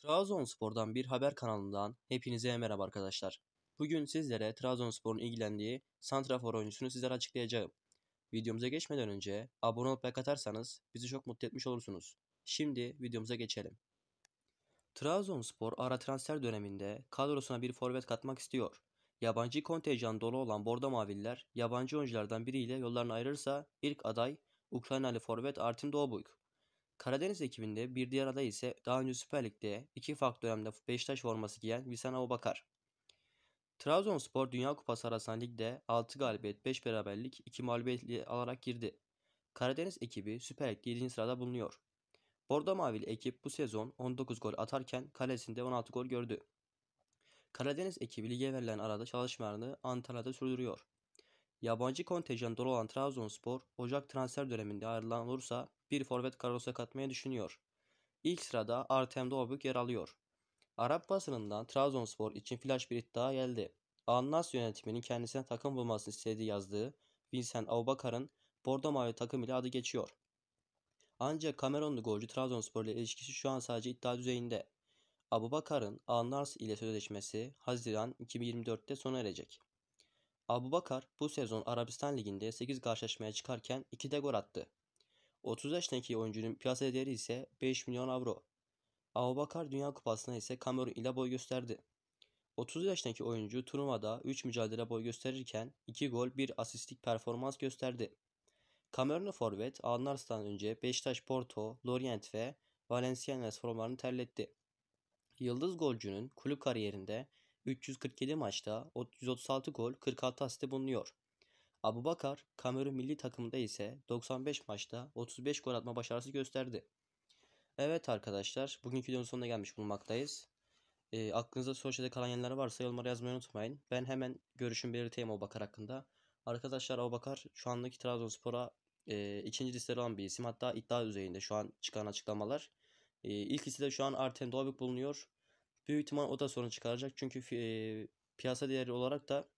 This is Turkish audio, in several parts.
Trabzonspor'dan bir haber kanalından hepinize merhaba arkadaşlar. Bugün sizlere Trabzonspor'un ilgilendiği santrafor oyuncusunu sizlere açıklayacağım. Videomuza geçmeden önce abone olup like atarsanız bizi çok mutlu etmiş olursunuz. Şimdi videomuza geçelim. Trabzonspor ara transfer döneminde kadrosuna bir forvet katmak istiyor. Yabancı kontenjan dolu olan Bordo Maviller yabancı oyunculardan biriyle yollarını ayırırsa ilk aday Ukraynalı forvet Artem Doğbuk. Karadeniz ekibinde bir diğer aday ise daha önce Süper Lig'de iki farklı dönemde Beşiktaş forması giyen Visan Abubakar. Trabzonspor Dünya Kupası arasan ligde 6 galibiyet 5 beraberlik 2 mağlubiyet alarak girdi. Karadeniz ekibi Süper Lig'de 7. sırada bulunuyor. Bordo Mavili ekip bu sezon 19 gol atarken kalesinde 16 gol gördü. Karadeniz ekibi lige verilen arada çalışmalarını Antalya'da sürdürüyor. Yabancı kontenjan dolu olan Trabzonspor, Ocak transfer döneminde ayrılan olursa bir forvet kadrosuna katmaya düşünüyor. İlk sırada Artem Doğbük yer alıyor. Arap basınından Trabzonspor için flash bir iddia geldi. Annas yönetiminin kendisine takım bulmasını istediği yazdığı Vincent Aubakar'ın Bordo Mavi takım ile adı geçiyor. Ancak Kamerunlu golcü Trabzonspor ile ilişkisi şu an sadece iddia düzeyinde. Abubakar'ın Anlars ile sözleşmesi Haziran 2024'te sona erecek. Abubakar bu sezon Arabistan Ligi'nde 8 karşılaşmaya çıkarken 2 de gol attı. 30 yaşındaki oyuncunun piyasa değeri ise 5 milyon avro. Abubakar Dünya Kupası'na ise Kamerun ile boy gösterdi. 30 yaşındaki oyuncu turnuvada 3 mücadele boy gösterirken 2 gol 1 asistlik performans gösterdi. Kamerunlu forvet Alnars'tan önce Beşiktaş, Porto, Lorient ve Valenciennes formalarını terletti. Yıldız golcünün kulüp kariyerinde 347 maçta 136 gol 46 asiste bulunuyor. Abu Bakar Kamerun milli takımında ise 95 maçta 35 gol atma başarısı gösterdi. Evet arkadaşlar bugünkü videonun sonuna gelmiş bulunmaktayız. E, aklınızda sosyalde kalan yerler varsa yorumlara yazmayı unutmayın. Ben hemen görüşümü belirteyim Abu Bakar hakkında. Arkadaşlar Abu Bakar şu andaki Trabzonspor'a e, ikinci listede olan bir isim. Hatta iddia düzeyinde şu an çıkan açıklamalar. E, ilk listede şu an Artem Doğabik bulunuyor. Büyük ihtimal o da sorun çıkaracak. Çünkü e, piyasa değeri olarak da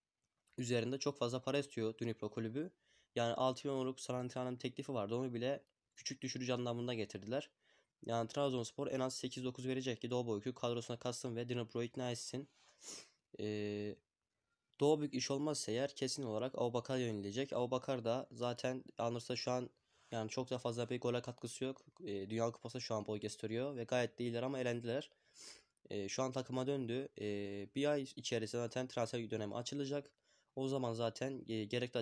üzerinde çok fazla para istiyor Dnipro kulübü. Yani 6 milyon San Antonio'nun teklifi vardı. Onu bile küçük düşürücü anlamında getirdiler. Yani Trabzonspor en az 8-9 verecek ki Doğu kadrosuna kastın ve Dnipro'yu ikna etsin. Ee, Doğu Büyük iş olmazsa eğer kesin olarak Avbakar yönelecek Avbakar da zaten Anırsa şu an yani çok da fazla bir gole katkısı yok. Ee, Dünya Kupası şu an boy gösteriyor ve gayet değiller ama elendiler. E, şu an takıma döndü. E, bir ay içerisinde zaten transfer dönemi açılacak. O zaman zaten e, gerekli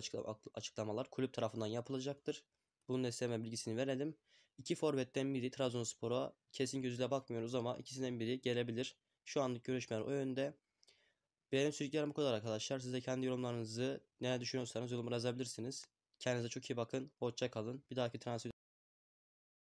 açıklamalar kulüp tarafından yapılacaktır. Bunun esneme bilgisini verelim. İki forvetten biri Trabzonspor'a kesin gözüyle bakmıyoruz ama ikisinden biri gelebilir. Şu anlık görüşmeler o yönde. Benim sürüklerim bu kadar arkadaşlar. Siz de kendi yorumlarınızı ne düşünüyorsanız yorumlara yazabilirsiniz. Kendinize çok iyi bakın. Hoşça kalın. Bir dahaki transfer